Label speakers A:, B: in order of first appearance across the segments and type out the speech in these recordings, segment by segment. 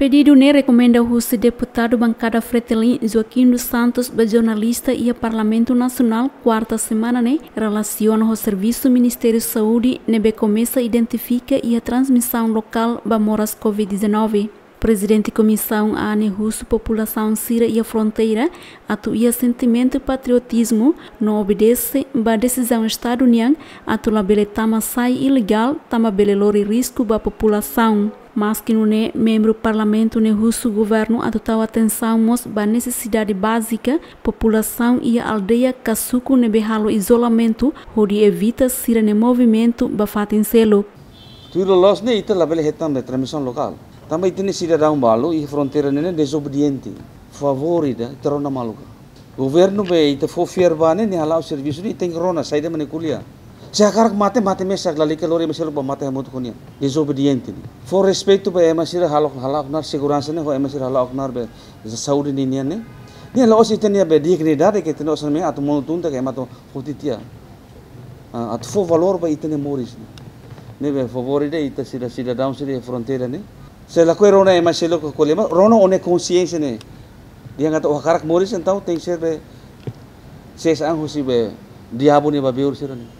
A: Pedido ne recomenda o deputado bancada Fretelin Joaquim dos Santos, jornalista e a Parlamento Nacional, quarta semana ne né? relaciona o serviço Ministério de Saúde nebe né? começa identifica e a transmissão local moras COVID-19. Presidente Comissão Ane Russo População Síria e a Fronteira atuia sentimento e patriotismo não obedece ba decisão Estado União atula bele tama sai ilegal tama bele lori risco ba população mas que não é membro do parlamento nem russo governo total atenção para a necessidade básica população e a aldeia Kasuku behalo isolamento onde evita ser ne movimento bafatin selo
B: tudo los ne ita labele hetam de transmissão local também tem sida um balo e fronteira é desobediente favorida terona maluca governo be ita for fear bane ne halau serviço ne tem rona saída maneculia Jacarak mate mate mesak lalica lori meselo pa mate hamut kunia disobedient ni. For respect to be emasir halok halak nar segurança ne ho emasir halok nar be Saudi ni ne. Ni la osi tenia be dik ah, ni dare ke teno osme at monutun ta ke mato hutitia. At fo valor ba itene moris ni. Ne be favori de ita sida sida down sida frontiera ni. Se la kwe rona emaselo ko kolema rono one consciência ne. Dia ngata wakarak moris entau teng be ses ang husi be diabuni ba biur sirani.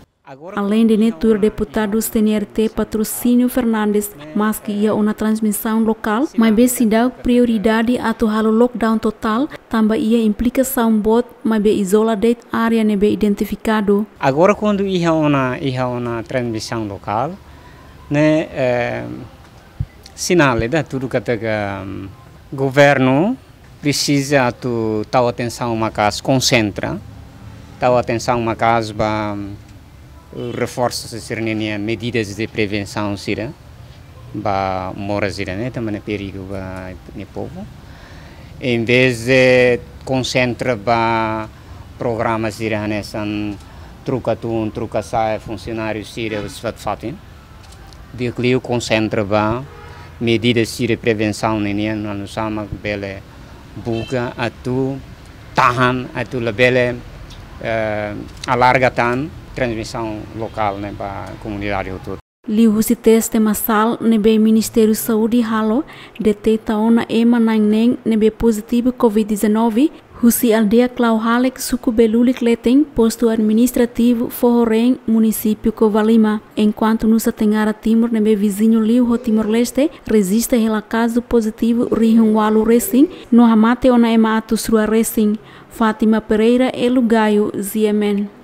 A: Além de Netur, deputados CNRT Patrocínio Fernandes, mas que ia uma transmissão local, mas bem se dá prioridade a o lockdown total, também ia implicação bot, mas bem isola de área nebe identificado.
C: Agora quando ia uma, ia uma transmissão local, né, eh, é, né, da tudo que o hum, governo precisa tu tal atenção uma casa concentra, tal atenção uma casa hum, ser sirnenia medidas de prevenção sira ba mora sira né também é perigo ba ne povo em vez de concentra ba programas sira né san truca um truca sai funcionários sira os fat fatin de clio concentra ba medidas sira prevenção né no sama bele buga tu tahan atu labele uh, alargatan transmissão local né, para a comunidade toda.
A: Liu si teste masal nebe Ministério Saúde halo detecta ona ema nangneng positivo COVID-19 husi aldeia Clauhalek suco letem posto administrativo Forrorém município Covalima. Enquanto no Satengara Timor no vizinho Liu Timor-Leste resiste rela caso positivo Rihunwalu Racing no hamate ona ema atusrua Racing. Fátima Pereira Elugaio Ziemen.